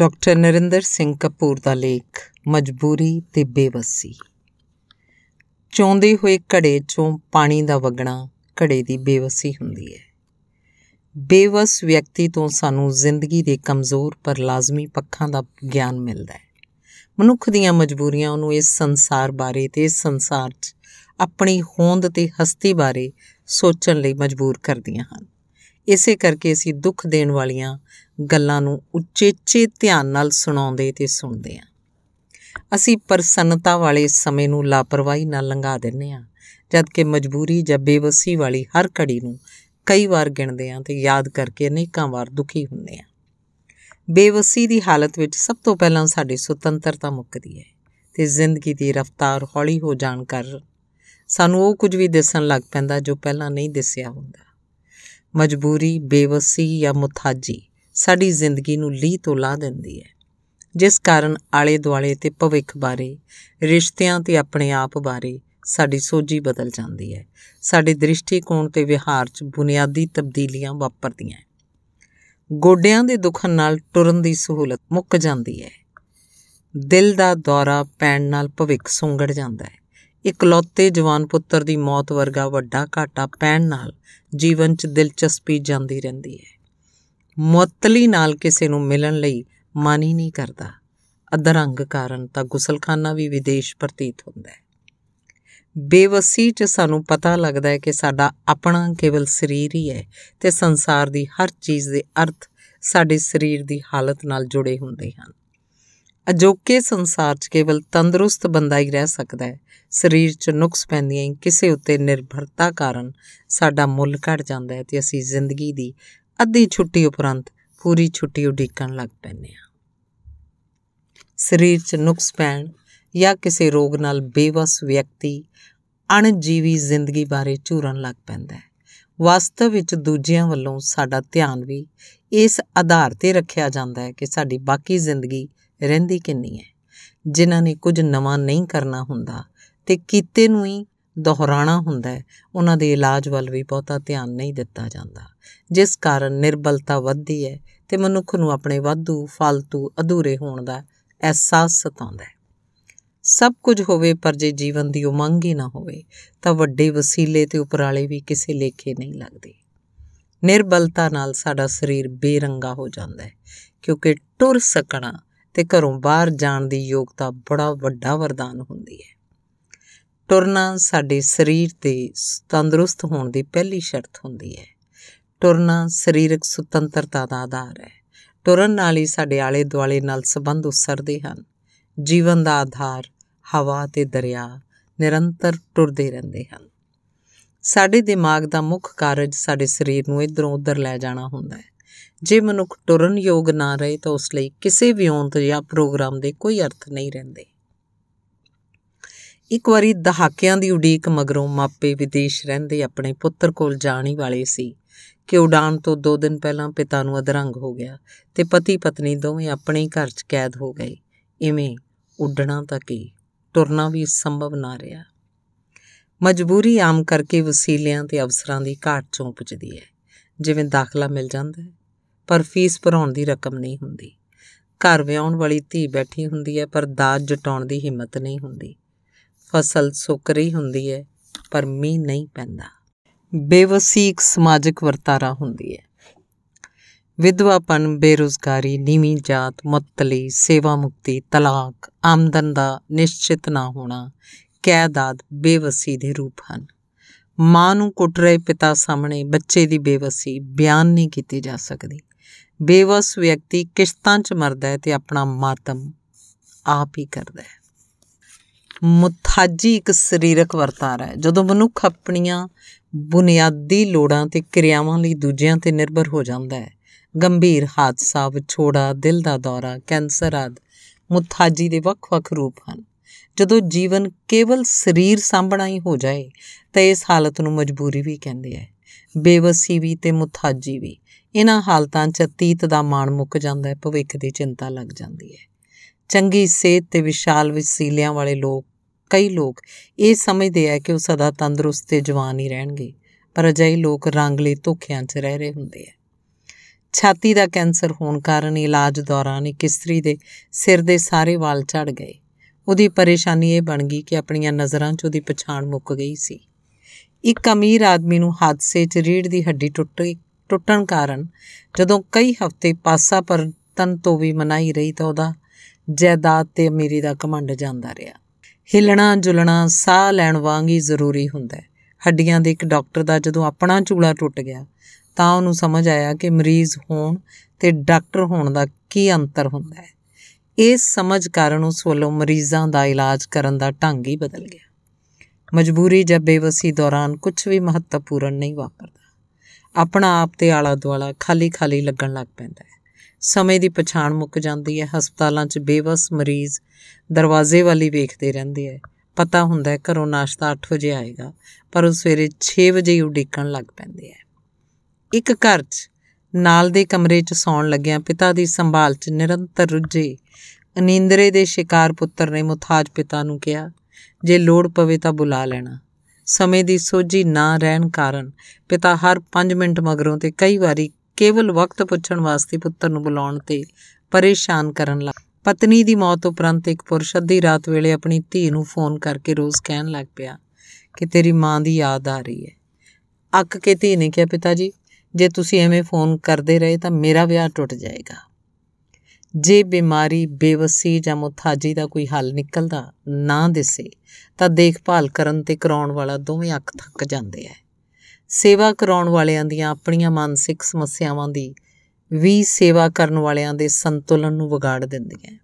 doctor Narinder Singh Kapoor ਦਾ ਲੇਖ ਮਜਬੂਰੀ ਤੇ ਬੇਵਸੀ ਚੌਂਦੇ ਹੋਏ ਘੜੇ ਚੋਂ ਪਾਣੀ ਦਾ ਵਗਣਾ ਘੜੇ ਦੀ ਬੇਵਸੀ ਹੁੰਦੀ ਹੈ ਬੇਵਸ ਵਿਅਕਤੀ ਤੋਂ ਸਾਨੂੰ ਜ਼ਿੰਦਗੀ ਦੇ ਕਮਜ਼ੋਰ ਪਰ ਲਾਜ਼ਮੀ ਪੱਖਾਂ ਦਾ ਗਿਆਨ ਮਿਲਦਾ ਹੈ ਮਨੁੱਖ ਦੀਆਂ ਮਜਬੂਰੀਆਂ ਉਹਨੂੰ ਇਸ ਸੰਸਾਰ ਬਾਰੇ ਤੇ ਇਸ ਸੰਸਾਰ 'ਚ ਆਪਣੀ ਹੋਂਦ ਤੇ ਹਸਤੀ ਬਾਰੇ ਸੋਚਣ ਲਈ ਮਜਬੂਰ ਕਰਦੀਆਂ ਹਨ ਇਸੇ ਕਰਕੇ ਅਸੀਂ ਦੁੱਖ ਦੇਣ ਵਾਲੀਆਂ ਗੱਲਾਂ ਨੂੰ ਉਚੇਚੇ ਧਿਆਨ ਨਾਲ ਸੁਣਾਉਂਦੇ ਤੇ ਸੁਣਦੇ ਆ ਅਸੀਂ ਪ੍ਰਸੰਨਤਾ ਵਾਲੇ ਸਮੇਂ ਨੂੰ ਲਾਪਰਵਾਹੀ ਨਾਲ ਲੰਘਾ ਦਿੰਨੇ ਆ ਜਦ ਕਿ ਮਜਬੂਰੀ ਜਾਂ ਬੇਵਸੀ ਵਾਲੀ ਹਰ ਘੜੀ ਨੂੰ ਕਈ ਵਾਰ ਗਿਣਦੇ ਆ ਤੇ ਯਾਦ ਕਰਕੇ ਅਨੇਕਾਂ ਵਾਰ ਦੁਖੀ ਹੁੰਨੇ ਆ ਬੇਵਸੀ ਦੀ ਹਾਲਤ ਵਿੱਚ ਸਭ ਤੋਂ ਪਹਿਲਾਂ ਸਾਡੀ ਸੁਤੰਤਰਤਾ ਮੁੱਕਦੀ ਹੈ ਤੇ ਜ਼ਿੰਦਗੀ ਦੀ ਰਫ਼ਤਾਰ ਹੌਲੀ ਹੋ ਜਾਣ ਕਰ ਸਾਨੂੰ ਉਹ ਕੁਝ ਵੀ ਦਿਸਣ ਲੱਗ ਪੈਂਦਾ ਜੋ ਪਹਿਲਾਂ ਨਹੀਂ ਦਿਸਿਆ ਹੁੰਦਾ ਮਜਬੂਰੀ ਬੇਵਸੀ ਜਾਂ ਮੁਥਾਜੀ ਸਾਡੀ ਜ਼ਿੰਦਗੀ ਨੂੰ ਲੀਹ ਤੋਂ ਲਾ ਦਿੰਦੀ ਹੈ ਜਿਸ ਕਾਰਨ ਆਲੇ ਦੁਆਲੇ ਤੇ ਭਵਿੱਖ ਬਾਰੇ ਰਿਸ਼ਤਿਆਂ ਤੇ ਆਪਣੇ ਆਪ ਬਾਰੇ ਸਾਡੀ ਸੋਝੀ ਬਦਲ ਜਾਂਦੀ ਹੈ ਸਾਡੇ ਦ੍ਰਿਸ਼ਟੀਕੋਣ ਤੇ ਵਿਹਾਰ 'ਚ ਬੁਨਿਆਦੀ ਤਬਦੀਲੀਆਂ ਵਾਪਰਦੀਆਂ ਗੋਡਿਆਂ ਦੇ ਦੁੱਖਾਂ ਨਾਲ ਟੁਰਨ ਦੀ ਸਹੂਲਤ ਮੁੱਕ ਜਾਂਦੀ ਹੈ ਦਿਲ ਦਾ ਦੌਰਾ ਪੈਣ ਨਾਲ ਭਵਿੱਖ ਸੁੰਗੜ ਜਾਂਦਾ ਹੈ ਇਕਲੌਤੇ ਜਵਾਨ ਪੁੱਤਰ ਦੀ ਮੌਤ ਵਰਗਾ ਵੱਡਾ ਘਾਟਾ ਪੈਣ ਨਾਲ ਜੀਵਨ 'ਚ ਦਿਲਚਸਪੀ ਜਾਂਦੀ ਰਹਿੰਦੀ ਹੈ ਮੁਅੱਤਲੀ ਨਾਲ ਕਿਸੇ ਨੂੰ ਮਿਲਣ ਲਈ ਮਨ ਹੀ ਨਹੀਂ ਕਰਦਾ ਅਧਰੰਗ ਕਾਰਨ ਤਾਂ ਗੁਸਲਖਾਨਾ ਵੀ ਵਿਦੇਸ਼ ਪ੍ਰਤੀਤ ਹੁੰਦਾ ਹੈ ਬੇਵਸੀ 'ਚ ਸਾਨੂੰ ਪਤਾ ਲੱਗਦਾ ਹੈ ਕਿ ਸਾਡਾ ਆਪਣਾ ਕੇਵਲ ਸਰੀਰ ਹੀ ਹੈ ਤੇ ਸੰਸਾਰ ਦੀ ਹਰ ਚੀਜ਼ ਦੇ ਅਰਥ ਸਾਡੇ ਸਰੀਰ ਦੀ ਹਾਲਤ ਨਾਲ ਜੁੜੇ ਹੁੰਦੇ ਹਨ ਅਜੋਕੇ ਸੰਸਾਰ 'ਚ ਕੇਵਲ ਤੰਦਰੁਸਤ ਬੰਦਾ ਹੀ ਰਹਿ ਸਕਦਾ ਹੈ ਸਰੀਰ 'ਚ ਨੁਕਸ ਪੈਂਦੀਆਂ ਕਿਸੇ ਉੱਤੇ ਨਿਰਭਰਤਾ ਕਾਰਨ ਸਾਡਾ ਮੁੱਲ ਘਟ ਜਾਂਦਾ ਹੈ ਤੇ ਅਸੀਂ ਜ਼ਿੰਦਗੀ ਦੀ ਅੱਧੀ ਛੁੱਟੀ ਉਪਰੰਤ ਪੂਰੀ ਛੁੱਟੀ ਉਡੀਕਣ ਲੱਗ ਪੈਂਦੇ ਆ ਸਰੀਰ 'ਚ ਨੁਕਸ ਪੈਣ ਜਾਂ ਕਿਸੇ ਰੋਗ ਨਾਲ ਬੇਵਸ ਵਿਅਕਤੀ ਅਣਜੀਵੀ ਜ਼ਿੰਦਗੀ ਬਾਰੇ ਝੂਰਨ ਲੱਗ ਪੈਂਦਾ ਹੈ ਵਾਸਤਵ ਵਿੱਚ ਦੂਜਿਆਂ ਵੱਲੋਂ ਸਾਡਾ ਧਿਆਨ ਵੀ ਇਸ ਆਧਾਰ ਤੇ ਰੱਖਿਆ ਜਾਂਦਾ ਹੈ ਕਿ ਸਾਡੀ ਬਾਕੀ ਜ਼ਿੰਦਗੀ ਰਹਿੰਦੀ ਕਿੰਨੀ ਹੈ ਜਿਨ੍ਹਾਂ ਨੇ ਕੁਝ ਨਵਾਂ ਨਹੀਂ ਕਰਨਾ ਹੁੰਦਾ ਤੇ ਕੀਤੇ ਨੂੰ ਹੀ ਦੁਹਰਾਣਾ ਹੁੰਦਾ ਹੈ ਉਹਨਾਂ ਦੇ ਇਲਾਜ ਵੱਲ ਵੀ ਬਹੁਤਾ ਧਿਆਨ ਨਹੀਂ ਦਿੱਤਾ ਜਾਂਦਾ ਜਿਸ ਕਾਰਨ ਨਿਰਬਲਤਾ ਵੱਧਦੀ ਹੈ ਤੇ ਮਨੁੱਖ ਨੂੰ ਆਪਣੇ ਵਾਧੂ ਫालतू ਅਧੂਰੇ ਹੋਣ ਦਾ ਅਹਿਸਾਸ ਸਤਾਉਂਦਾ ਹੈ ਸਭ ਕੁਝ ਹੋਵੇ ਪਰ ਜੇ ਜੀਵਨ ਦੀ ਉਮੰਗ ਹੀ ਨਾ ਹੋਵੇ ਤਾਂ ਵੱਡੇ ਵਸੀਲੇ ਤੇ ਉਪਰਾਲੇ ਵੀ ਕਿਸੇ ਲੇਖੇ ਨਹੀਂ ਲੱਗਦੇ ਨਿਰਬਲਤਾ ਨਾਲ ਸਾਡਾ ਸਰੀਰ ਬੇਰੰਗਾ ਹੋ ਜਾਂਦਾ ਹੈ ਕਿਉਂਕਿ ਟੁਰ ਸਕਣਾ ਤੇ ਘਰੋਂ ਬਾਹਰ ਜਾਣ ਦੀ ਯੋਗਤਾ ਬੜਾ ਵੱਡਾ ਵਰਦਾਨ ਹੁੰਦੀ ਹੈ ਟੁਰਨਾ ਸਾਡੇ ਸਰੀਰ ਦੇ ਤੰਦਰੁਸਤ ਹੋਣ ਦੀ ਪਹਿਲੀ ਸ਼ਰਤ ਹੁੰਦੀ ਹੈ ਟੁਰਨਾ ਸਰੀਰਕ ਸੁਤੰਤਰਤਾ ਦਾ ਆਧਾਰ ਹੈ ਟੁਰਨ ਨਾਲ ਹੀ ਸਾਡੇ ਆਲੇ ਦੁਆਲੇ ਨਾਲ ਸੰਬੰਧ ਉਸਰਦੇ ਹਨ ਜੀਵਨ ਦਾ ਆਧਾਰ ਹਵਾ ਤੇ ਦਰਿਆ ਨਿਰੰਤਰ ਟੁਰਦੇ ਰਹਿੰਦੇ ਹਨ ਸਾਡੇ ਦਿਮਾਗ ਦਾ ਮੁੱਖ ਕਾਰਜ ਸਾਡੇ ਸਰੀਰ ਨੂੰ ਇਧਰੋਂ ਉਧਰ ਲੈ ਜਾਣਾ ਹੁੰਦਾ ਹੈ ਜੇ ਮਨੁੱਖ ਟੁਰਨ ਯੋਗ ਨਾ ਰਹੇ ਤਾਂ ਉਸ ਲਈ ਕਿਸੇ ਵੀ ਔਂਤ ਜਾਂ ਪ੍ਰੋਗਰਾਮ ਦੇ ਕੋਈ ਅਰਥ ਨਹੀਂ ਰਹਿੰਦੇ ਇੱਕ ਵਾਰੀ ਦਹਾਕਿਆਂ ਦੀ ਉਡੀਕ ਮਗਰੋਂ ਮਾਪੇ ਵਿਦੇਸ਼ ਰਹਿੰਦੇ ਆਪਣੇ ਪੁੱਤਰ ਕੋਲ ਜਾਣ ਹੀ ਵਾਲੇ ਸੀ ਕਿ ਉਡਾਨ ਤੋਂ 2 ਦਿਨ ਪਹਿਲਾਂ ਪਿਤਾ ਨੂੰ ਅਧਰੰਗ ਹੋ ਗਿਆ ਤੇ ਪਤੀ ਪਤਨੀ ਦੋਵੇਂ ਆਪਣੇ ਘਰ 'ਚ ਕੈਦ ਹੋ ਗਏ ਇਵੇਂ ਉੱਡਣਾ ਤਾਂ ਕੀ ਤੁਰਨਾ ਵੀ ਸੰਭਵ ਨਾ ਰਿਹਾ ਮਜਬੂਰੀ ਆਮ ਕਰਕੇ ਵਸੀਲਿਆਂ ਤੇ ਅਵਸਰਾਂ ਦੀ ਘਾਟ ਚੋਂ ਪੁੱਜਦੀ ਹੈ ਜਿਵੇਂ ਦਾਖਲਾ ਮਿਲ ਜਾਂਦਾ ਪਰ ਫੀਸ ਭਰਉਣ ਦੀ ਰਕਮ ਨਹੀਂ ਹੁੰਦੀ ਘਰ ਵਿਆਉਣ ਵਾਲੀ ਧੀ ਬੈਠੀ ਹੁੰਦੀ ਹੈ ਪਰ ਦਾਜ ਜਟਾਉਣ ਦੀ ਹਿੰਮਤ ਨਹੀਂ ਹੁੰਦੀ ਫਸਲ ਸੁੱਕ ਰਹੀ ਹੁੰਦੀ ਹੈ ਪਰ ਮੀਂਹ ਨਹੀਂ ਪੈਂਦਾ ਬੇਵਸੀਕ ਸਮਾਜਿਕ ਵਰਤਾਰਾ ਹੁੰਦੀ ਹੈ ਵਿਧਵਾਪਨ ਬੇਰੋਜ਼ਗਾਰੀ ਨੀਵੀਂ ਜਾਤ ਮੁਤਲੀ ਸੇਵਾ ਮੁਕਤੀ ਤਲਾਕ ਆਮਦਨ ਦਾ ਨਿਸ਼ਚਿਤ ਨਾ ਹੋਣਾ ਕੈਦਾਦ ਬੇਵਸੀ ਦੇ ਰੂਪ ਹਨ ਮਾਂ ਨੂੰ ਕੁੱਟ ਰਹੇ ਪਿਤਾ ਸਾਹਮਣੇ ਬੱਚੇ ਦੀ ਬੇਵਸੀ ਬਿਆਨ ਨਹੀਂ ਕੀਤੀ ਜਾ ਸਕਦੀ ਬੇਵਸ ਵਿਅਕਤੀ ਕਿਸ਼ਤਾਂ 'ਚ ਮਰਦਾ ਹੈ ਤੇ ਆਪਣਾ ਮਾਤਮ ਆਪ ਹੀ ਕਰਦਾ ਹੈ ਮੁਥਾਜੀ ਇੱਕ ਸਰੀਰਕ ਵਰਤਾਰਾ ਹੈ ਜਦੋਂ ਮਨੁੱਖ ਆਪਣੀਆਂ ਬੁਨਿਆਦੀ ਲੋੜਾਂ ਤੇ ਕਿਰਿਆਵਾਂ ਲਈ ਦੂਜਿਆਂ ਤੇ ਨਿਰਭਰ ਹੋ ਜਾਂਦਾ ਹੈ ਗੰਭੀਰ ਹਾਦਸਾ ਵਿਛੋੜਾ ਦਿਲ ਦਾ ਦੌਰਾ ਕੈਂਸਰ ਆਦ ਮੁਥਾਜੀ ਦੇ ਵੱਖ-ਵੱਖ ਰੂਪ ਹਨ ਜਦੋਂ ਜੀਵਨ ਕੇਵਲ ਸਰੀਰ ਸੰਭਣਾ ਹੀ ਹੋ ਜਾਏ ਤਾਂ ਇਸ ਹਾਲਤ ਨੂੰ ਮਜਬੂਰੀ ਵੀ ਕਹਿੰਦੇ ਆ ਬੇਵਸੀ ਵੀ ਤੇ ਮੁਥਾਜੀ ਵੀ ਇਹਨਾਂ ਹਾਲਤਾਂ 'ਚ ਤੀਤ ਦਾ ਮਾਣ ਮੁੱਕ ਜਾਂਦਾ ਹੈ ਭਵਿੱਖ ਦੀ ਚਿੰਤਾ ਲੱਗ ਜਾਂਦੀ ਹੈ ਚੰਗੀ ਸਿਹਤ ਤੇ ਵਿਸ਼ਾਲ ਵਸੀਲਿਆਂ ਵਾਲੇ ਲੋਕ ਕਈ ਲੋਕ ਇਹ ਸਮਝਦੇ ਆ ਕਿ ਉਹ ਸਦਾ ਤੰਦਰੁਸਤ ਤੇ ਜਵਾਨ ਹੀ ਰਹਿਣਗੇ ਪਰ ਅਜਿਹੇ ਲੋਕ ਰੰਗਲੇ ਧੋਖਿਆਂ 'ਚ ਰਹਿ ਰਹੇ ਹੁੰਦੇ ਆ ਛਾਤੀ ਦਾ ਕੈਂਸਰ ਹੋਣ ਕਾਰਨ ਇਲਾਜ ਦੌਰਾਨ ਇੱਕ ਇਸਤਰੀ ਦੇ ਸਿਰ ਦੇ ਸਾਰੇ ਵਾਲ ਝੜ ਗਏ ਉਹਦੀ ਪਰੇਸ਼ਾਨੀ ਇਹ ਬਣ ਗਈ ਕਿ ਆਪਣੀਆਂ ਨਜ਼ਰਾਂ 'ਚ ਉਹਦੀ ਪਛਾਣ ਮੁੱਕ ਗਈ ਸੀ ਇੱਕ ਅਮੀਰ ਆਦਮੀ ਨੂੰ ਹਾਦਸੇ 'ਚ ਰੀੜ ਦੀ ਹੱਡੀ ਟੁੱਟ ਟੁੱਟਣ ਕਾਰਨ ਜਦੋਂ ਕਈ ਹਫ਼ਤੇ ਪਾਸਾ ਪਰਤਨ ਤੋਂ ਵੀ ਮਨਾਈ ਰਹੀ ਤਾਂ ਉਹਦਾ ਜਾਇਦਾਦ ਤੇ ਅਮੀਰੀ ਦਾ ਕਮੰਡ ਜਾਂਦਾ ਰਿਹਾ ਹਿਲਣਾ ਜੁਲਣਾ ਸਾਹ ਲੈਣ ਵਾਂਗ ਹੀ ਜ਼ਰੂਰੀ ਹੁੰਦਾ ਹੈ ਹੱਡੀਆਂ ਦੇ ਇੱਕ ਡਾਕਟਰ ਦਾ ਜਦੋਂ ਆਪਣਾ ਚੂਲਾ ਟੁੱਟ ਗਿਆ ਤਾਂ ਉਹਨੂੰ ਸਮਝ ਆਇਆ ਕਿ ਮਰੀਜ਼ ਹੋਣ ਤੇ ਡਾਕਟਰ ਹੋਣ ਦਾ ਕੀ ਅੰਤਰ ਹੁੰਦਾ ਹੈ ਇਸ ਸਮਝ ਕਾਰਨ ਉਸ ਵੱਲੋਂ ਮਰੀਜ਼ਾਂ ਦਾ ਇਲਾਜ ਕਰਨ ਦਾ ਢੰਗ ਹੀ ਬਦਲ ਗਿਆ ਮਜਬੂਰੀ ਜਾਂ ਬੇਵਸੀ ਦੌਰਾਨ ਕੁਝ ਵੀ ਮਹੱਤਵਪੂਰਨ ਨਹੀਂ ਵਾਪਰਦਾ ਆਪਣਾ ਆਪ ਤੇ ਆਲਾ ਦੁਆਲਾ ਖਾਲੀ ਖਾਲੀ ਲੱਗਣ ਲੱਗ ਪੈਂਦਾ ਹੈ ਸਮੇਂ ਦੀ ਪਛਾਣ ਮੁੱਕ ਜਾਂਦੀ ਹੈ ਹਸਪਤਾਲਾਂ 'ਚ ਬੇਵਸ ਮਰੀਜ਼ ਦਰਵਾਜ਼ੇ ਵਾਲੀ ਵੇਖਦੇ ਰਹਿੰਦੇ ਐ ਪਤਾ ਹੁੰਦਾ ਹੈ ਘਰੋਂ ਨਾਸ਼ਤਾ 8 ਵਜੇ ਆਏਗਾ ਪਰ ਉਹ ਸਵੇਰੇ 6 ਵਜੇ ਉਡੀਕਣ ਲੱਗ ਪੈਂਦੇ ਐ ਇੱਕ ਘਰ 'ਚ ਨਾਲ ਦੇ ਕਮਰੇ 'ਚ ਸੌਣ ਲੱਗਿਆ ਪਿਤਾ ਦੀ ਸੰਭਾਲ 'ਚ ਨਿਰੰਤਰ ਰੁੱਝੇ ਅਨਿੰਦਰੇ ਦੇ ਸ਼ਿਕਾਰ ਪੁੱਤਰ ਨੇ ਮੁਥਾਜ ਪਿਤਾ ਨੂੰ ਕਿਹਾ ਜੇ ਲੋੜ ਪਵੇ ਤਾਂ ਬੁਲਾ ਲੈਣਾ ਸਮੇਂ ਦੀ ਸੋਝੀ ਨਾ ਰਹਿਣ ਕਾਰਨ ਪਿਤਾ ਹਰ 5 ਮਿੰਟ ਮਗਰੋਂ ਤੇ ਕਈ ਵਾਰੀ ਕੇਵਲ ਵਕਤ ਪੁੱਛਣ ਵਾਸਤੇ ਪੁੱਤਰ ਨੂੰ ਬੁਲਾਉਣ ਤੇ ਪਰੇਸ਼ਾਨ ਕਰਨ ਲੱਗ ਪਤਨੀ ਦੀ ਮੌਤ ਉਪਰੰਤ ਇੱਕ ਪੁਰਸ਼ ਅੱਧੀ ਰਾਤ ਵੇਲੇ ਆਪਣੀ ਧੀ ਨੂੰ ਫੋਨ ਕਰਕੇ ਰੋਜ਼ ਕਹਿਣ ਲੱਗ ਪਿਆ ਕਿ ਤੇਰੀ ਮਾਂ ਦੀ ਯਾਦ ਆ ਰਹੀ ਹੈ ਅੱਕ ਕੇ ਧੀ ਨੇ ਕਿਹਾ ਪਿਤਾ ਜੀ ਜੇ ਤੁਸੀਂ ਐਵੇਂ ਫੋਨ ਕਰਦੇ ਰਹੇ ਤਾਂ ਮੇਰਾ ਵਿਆਹ ਟੁੱਟ ਜਾਏਗਾ ਜੇ ਬਿਮਾਰੀ ਬੇਵਸੀ ਜਾਂ ਮੁਥਾਜੀ ਦਾ ਕੋਈ ਹੱਲ ਨਿਕਲਦਾ ਨਾ ਦਿਸੇ ਤਾਂ ਦੇਖਭਾਲ ਕਰਨ ਤੇ ਕਰਾਉਣ ਵਾਲਾ ਦੋਵੇਂ ਅੱਖ ਥੱਕ ਜਾਂਦੇ ਆ ਸੇਵਾ ਕਰਾਉਣ ਵਾਲਿਆਂ ਦੀਆਂ ਆਪਣੀਆਂ ਮਾਨਸਿਕ ਸਮੱਸਿਆਵਾਂ ਦੀ ਵੀ ਸੇਵਾ ਕਰਨ ਵਾਲਿਆਂ ਦੇ ਸੰਤੁਲਨ ਨੂੰ ਵਿਗਾੜ ਦਿੰਦੀ ਹੈ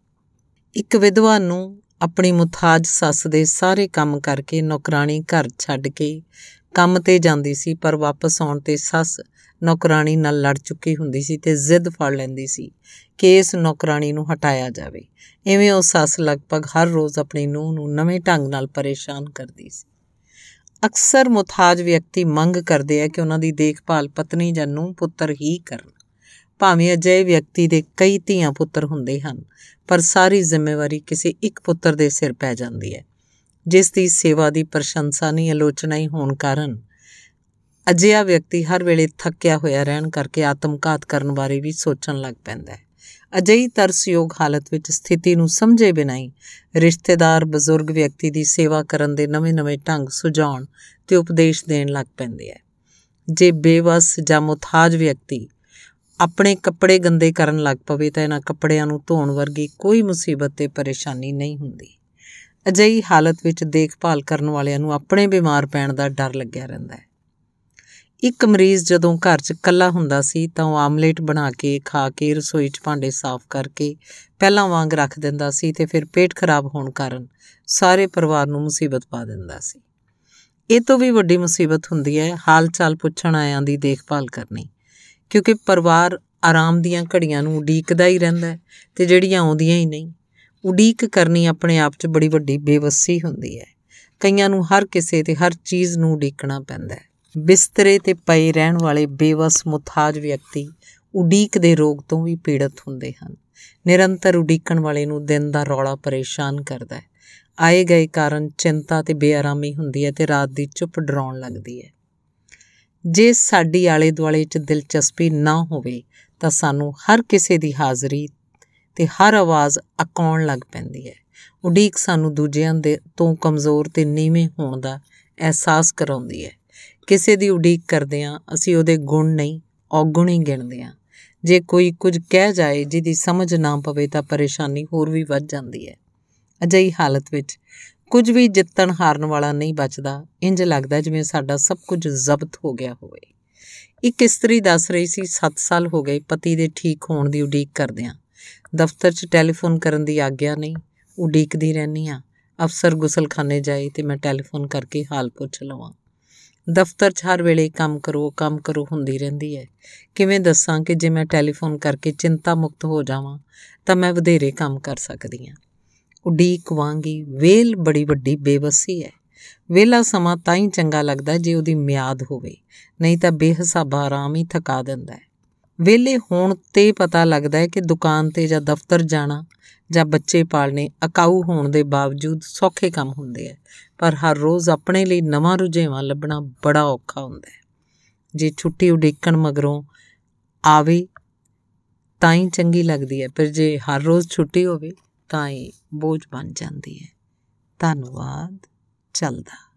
ਇੱਕ ਵਿਧਵਾ ਨੂੰ ਆਪਣੀ ਮੁਤਾਜ ਸੱਸ ਦੇ ਸਾਰੇ ਕੰਮ ਕਰਕੇ ਨੌਕਰਾਨੀ ਘਰ ਛੱਡ ਕੇ ਕੰਮ ਤੇ ਜਾਂਦੀ ਸੀ ਪਰ ਵਾਪਸ ਆਉਣ ਤੇ ਸੱਸ ਨੌਕਰਾਨੀ ਨਾਲ ਲੜ ਚੁੱਕੀ ਹੁੰਦੀ ਸੀ ਤੇ ਜ਼ਿੱਦ ਫੜ ਲੈਂਦੀ ਸੀ ਕਿ ਇਸ ਨੌਕਰਾਨੀ ਨੂੰ ਹਟਾਇਆ ਜਾਵੇ ਐਵੇਂ ਉਹ ਸੱਸ ਲਗਭਗ ਹਰ ਰੋਜ਼ ਆਪਣੀ ਨੂੰਹ ਨੂੰ ਨਵੇਂ ਢੰਗ ਨਾਲ ਪਰੇਸ਼ਾਨ ਕਰਦੀ ਸੀ ਅਕਸਰ ਮੁਤਾਜ ਵਿਅਕਤੀ ਮੰਗ ਕਰਦੇ ਆ ਕਿ ਉਹਨਾਂ ਦੀ ਦੇਖਭਾਲ ਪਤਨੀ ਜਾਂ ਨੂੰ ਪੁੱਤਰ ਹੀ ਕਰਨ ਭਾਵੇਂ ਅਜਿਹੇ ਵਿਅਕਤੀ ਦੇ ਕਈ ਧੀਆਂ ਪੁੱਤਰ ਹੁੰਦੇ ਹਨ ਪਰ ਸਾਰੀ ਜ਼ਿੰਮੇਵਾਰੀ ਕਿਸੇ ਇੱਕ ਪੁੱਤਰ ਦੇ ਸਿਰ ਪੈ ਜਾਂਦੀ ਹੈ ਜਿਸ ਦੀ ਸੇਵਾ ਦੀ ਪ੍ਰਸ਼ੰਸਾ ਨਹੀਂ ਆਲੋਚਨਾ ਹੀ ਹੋਣ ਕਾਰਨ ਅਜਿਹਾ ਵਿਅਕਤੀ ਹਰ ਵੇਲੇ ਥੱਕਿਆ ਹੋਇਆ ਰਹਿਣ ਕਰਕੇ ਆਤਮਘਾਤ ਕਰਨ ਬਾਰੇ ਵੀ ਸੋਚਣ ਲੱਗ ਪੈਂਦਾ ਹੈ ਅਜਿਹੀ ਤਰਸਯੋਗ ਹਾਲਤ ਵਿੱਚ ਸਥਿਤੀ ਨੂੰ ਸਮਝੇ ਬਿਨਾਂ ਹੀ ਰਿਸ਼ਤੇਦਾਰ ਬਜ਼ੁਰਗ ਵਿਅਕਤੀ ਦੀ ਸੇਵਾ ਕਰਨ ਦੇ ਨਵੇਂ-ਨਵੇਂ ਢੰਗ ਸੁਝਾਉਣ ਤੇ ਉਪਦੇਸ਼ ਦੇਣ ਲੱਗ ਪੈਂਦੇ ਆ ਜੇ ਬੇਵਸ ਜਾਂ ਮੁਥਾਜ ਵਿਅਕਤੀ ਆਪਣੇ ਕੱਪੜੇ ਗੰਦੇ ਕਰਨ ਲੱਗ ਪਵੇ ਤਾਂ ਇਹਨਾਂ ਕੱਪੜਿਆਂ ਨੂੰ ਧੋਣ ਵਰਗੀ ਕੋਈ ਮੁਸੀਬਤ ਤੇ ਪਰੇਸ਼ਾਨੀ ਨਹੀਂ ਹੁੰਦੀ ਅਜਿਹੀ ਹਾਲਤ ਵਿੱਚ ਦੇਖਭਾਲ ਕਰਨ ਵਾਲਿਆਂ ਨੂੰ ਆਪਣੇ ਬਿਮਾਰ ਪੈਣ ਦਾ ਡਰ ਲੱਗਿਆ ਰਹਿੰਦਾ ਹੈ ਇੱਕ ਮਰੀਜ਼ ਜਦੋਂ ਘਰ 'ਚ ਇਕੱਲਾ ਹੁੰਦਾ ਸੀ ਤਾਂ ਉਹ ਆਮਲੇਟ ਬਣਾ ਕੇ ਖਾ ਕੇ ਰਸੋਈ 'ਚ ਭਾਂਡੇ ਸਾਫ਼ ਕਰਕੇ ਪਹਿਲਾਂ ਵਾਂਗ ਰੱਖ ਦਿੰਦਾ ਸੀ ਤੇ ਫਿਰ ਪੇਟ ਖਰਾਬ ਹੋਣ ਕਾਰਨ ਸਾਰੇ ਪਰਿਵਾਰ ਨੂੰ ਮੁਸੀਬਤ ਪਾ ਦਿੰਦਾ ਸੀ ਇਹ ਤੋਂ ਵੀ ਵੱਡੀ ਮੁਸੀਬਤ ਹੁੰਦੀ ਹੈ ਹਾਲ-ਚਾਲ ਪੁੱਛਣ ਆਇਆਂ ਦੀ ਦੇਖਭਾਲ ਕਰਨੀ ਕਿਉਂਕਿ ਪਰਿਵਾਰ ਆਰਾਮ ਦੀਆਂ ਘੜੀਆਂ ਨੂੰ ਉਡੀਕਦਾ ਹੀ ਰਹਿੰਦਾ ਤੇ ਜਿਹੜੀਆਂ ਆਉਂਦੀਆਂ ਹੀ ਨਹੀਂ ਉਡੀਕ ਕਰਨੀ ਆਪਣੇ ਆਪ 'ਚ ਬੜੀ ਵੱਡੀ ਬੇਵਸੀ ਹੁੰਦੀ ਹੈ ਕਈਆਂ ਨੂੰ ਹਰ ਕਿਸੇ ਤੇ ਹਰ ਚੀਜ਼ ਨੂੰ ਉਡੀਕਣਾ ਪੈਂਦਾ ਹੈ ਬਿਸਤਰੇ ਤੇ ਪਏ ਰਹਿਣ ਵਾਲੇ ਬੇਵਸ ਮੁਥਾਜ ਵਿਅਕਤੀ ਉਡੀਕ ਦੇ ਰੋਗ ਤੋਂ ਵੀ ਪੀੜਤ ਹੁੰਦੇ ਹਨ ਨਿਰੰਤਰ ਉਡੀਕਣ ਵਾਲੇ ਨੂੰ ਦਿਨ ਦਾ ਰੌਲਾ ਪਰੇਸ਼ਾਨ ਕਰਦਾ ਹੈ ਆਏ ਗਏ ਕਾਰਨ ਚਿੰਤਾ ਤੇ ਬੇਆਰਾਮੀ ਹੁੰਦੀ ਹੈ ਤੇ ਰਾਤ ਦੀ ਚੁੱਪ ਡਰਾਉਣ ਲੱਗਦੀ ਹੈ ਜੇ ਸਾਡੀ ਆਲੇ ਦੁਆਲੇ 'ਚ ਦਿਲਚਸਪੀ ਨਾ ਹੋਵੇ ਤਾਂ ਸਾਨੂੰ ਹਰ ਕਿਸੇ ਦੀ ਹਾਜ਼ਰੀ ਤੇ ਹਰ ਆਵਾਜ਼ ਅਕਾਉਣ ਲੱਗ ਪੈਂਦੀ ਹੈ ਉਡੀਕ ਸਾਨੂੰ ਦੂਜਿਆਂ ਦੇ ਤੋਂ ਕਮਜ਼ੋਰ ਤੇ ਨੀਵੇਂ ਹੋਣ ਦਾ ਅਹਿਸਾਸ ਕਰਾਉਂਦੀ ਹੈ ਕਿਸੇ ਦੀ ਉਡੀਕ ਕਰਦੇ ਆ ਅਸੀਂ ਉਹਦੇ ਗੁਣ ਨਹੀਂ ਔਗੁਣ ਹੀ ਗਿਣਦੇ ਆ ਜੇ ਕੋਈ ਕੁਝ ਕਹਿ ਜਾਏ ਜਿਹਦੀ ਸਮਝ ਨਾ ਪਵੇ ਤਾਂ ਪਰੇਸ਼ਾਨੀ ਹੋਰ ਵੀ ਵੱਧ ਜਾਂਦੀ ਹੈ ਅਜਿਹੀ ਹਾਲਤ ਵਿੱਚ ਕੁਝ ਵੀ ਜਿੱਤਣ ਹਾਰਨ ਵਾਲਾ ਨਹੀਂ ਬਚਦਾ ਇੰਜ ਲੱਗਦਾ ਜਿਵੇਂ ਸਾਡਾ ਸਭ ਕੁਝ ਜ਼ਬਤ ਹੋ ਗਿਆ ਹੋਵੇ ਇੱਕ ਇਸਤਰੀ ਦੱਸ ਰਹੀ ਸੀ 7 ਸਾਲ ਹੋ ਗਏ ਪਤੀ ਦੇ ਠੀਕ ਹੋਣ ਦੀ ਉਡੀਕ ਕਰਦਿਆਂ ਦਫ਼ਤਰ 'ਚ ਟੈਲੀਫੋਨ ਕਰਨ ਦੀ ਆਗਿਆ ਨਹੀਂ ਉਡੀਕਦੀ ਰਹਿੰਦੀ ਆ ਅਫਸਰ ਗੁਸਲਖਾਨੇ ਜਾਏ ਤੇ ਮੈਂ ਟੈਲੀਫੋਨ ਕਰਕੇ ਹਾਲ ਪੁੱਛ ਲਵਾਂ ਦਫ਼ਤਰ 'ਚ ਹਰ ਵੇਲੇ ਕੰਮ ਕਰੋ ਕੰਮ ਕਰੋ ਹੁੰਦੀ ਰਹਿੰਦੀ ਹੈ ਕਿਵੇਂ ਦੱਸਾਂ ਕਿ ਜੇ ਮੈਂ ਟੈਲੀਫੋਨ ਕਰਕੇ ਚਿੰਤਾ ਮੁਕਤ ਹੋ ਜਾਵਾਂ ਤਾਂ ਮੈਂ ਵਧੇਰੇ ਕੰਮ ਕਰ ਸਕਦੀ ਹਾਂ ਉਡੀਕ ਵਾਂਗੀ ਵੇਲ ਬੜੀ ਵੱਡੀ ਬੇਵਸੀ ਹੈ ਵੇਲਾ ਸਮਾਂ ਤਾਂ ਹੀ ਚੰਗਾ ਲੱਗਦਾ ਜੇ ਉਹਦੀ ਮਿਆਦ ਹੋਵੇ ਨਹੀਂ ਤਾਂ ਬੇਹਿਸਾਬਾ ਆਰਾਮ ਹੀ ਥਕਾ ਦਿੰਦਾ ਹੈ ਵਿਹਲੇ ਹੋਣ ਤੇ ਪਤਾ ਲੱਗਦਾ ਹੈ ਕਿ ਦੁਕਾਨ ਤੇ ਜਾਂ ਦਫ਼ਤਰ ਜਾਣਾ ਜਾਂ ਬੱਚੇ ਪਾਲਣੇ ਅਕਾਊ ਹੋਣ ਦੇ ਬਾਵਜੂਦ ਸੌਖੇ ਕੰਮ ਹੁੰਦੇ ਆ ਪਰ ਹਰ ਰੋਜ਼ ਆਪਣੇ ਲਈ ਨਵਾਂ ਰੁਝੇਵਾਂ ਲੱਭਣਾ ਬੜਾ ਔਖਾ ਹੁੰਦਾ ਹੈ ਜੇ ਛੁੱਟੀ ਉਡੀਕਣ ਮਗਰੋਂ ਆਵੇ ਤਾਂ ਹੀ ਚੰਗੀ ਲੱਗਦੀ ਹੈ ਪਰ ਜੇ ਹਰ ਰੋਜ਼ ਛੁੱਟੀ ਹੋਵੇ ਤਾਂ ਹੀ ਬੋਝ ਬਣ ਜਾਂਦੀ ਹੈ ਧੰਨਵਾਦ ਚੱਲਦਾ